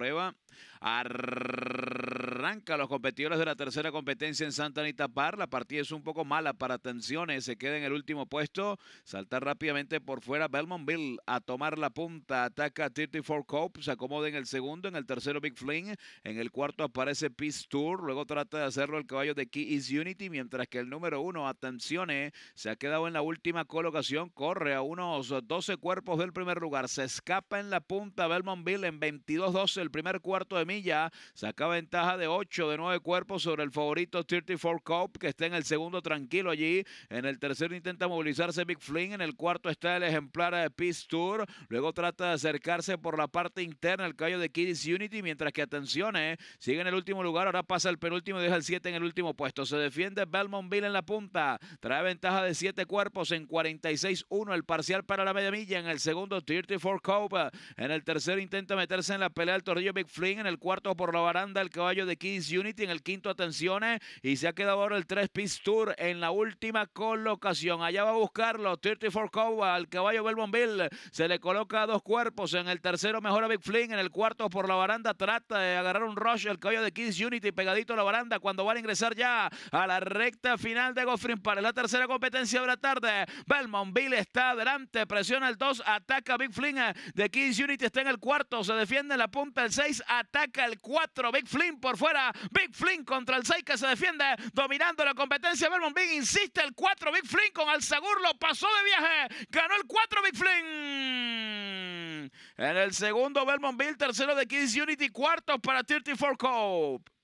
prueba. Arr Arranca los competidores de la tercera competencia en Santa Anita Par. La partida es un poco mala para tensiones. Se queda en el último puesto. Salta rápidamente por fuera Belmontville a tomar la punta. Ataca 34 Cope. Se acomoda en el segundo. En el tercero Big Fling. En el cuarto aparece Peace Tour. Luego trata de hacerlo el caballo de Key is Unity. Mientras que el número uno, Atenciones, se ha quedado en la última colocación. Corre a unos 12 cuerpos del primer lugar. Se escapa en la punta Belmontville en 22-12 el primer cuarto de milla. Saca ventaja de 8 de nueve cuerpos sobre el favorito 34 Cope, que está en el segundo tranquilo allí. En el tercero intenta movilizarse Big Flynn. En el cuarto está el ejemplar de Peace Tour. Luego trata de acercarse por la parte interna el caballo de Kiddies Unity, mientras que atención, eh, sigue en el último lugar. Ahora pasa el penúltimo y deja el 7 en el último puesto. Se defiende belmont Bill en la punta. Trae ventaja de 7 cuerpos en 46-1 el parcial para la media milla. En el segundo, 34 Cope, En el tercero intenta meterse en la pelea el Torrillo Big Flynn. En el cuarto por la baranda el caballo de King's Unity en el quinto, atenciones, y se ha quedado ahora el 3 Piece Tour en la última colocación. Allá va a buscarlo 34 Cowboy al caballo Belmonville. Se le coloca dos cuerpos. En el tercero mejor a Big Flynn. En el cuarto por la baranda trata de agarrar un rush el caballo de King's Unity pegadito a la baranda cuando van a ingresar ya a la recta final de Goffrin para la tercera competencia de la tarde. Belmonville está adelante, presiona el 2, ataca Big Flynn eh, de King's Unity, está en el cuarto, se defiende en la punta el 6, ataca el 4, Big Flynn por fuera. Big Flynn contra el 6 que se defiende dominando la competencia. Belmont Big insiste el 4 Big Flynn con Segur lo pasó de viaje. Ganó el 4 Big Flynn. En el segundo Belmont Bill, tercero de Kids Unity, cuartos para 34 Cope.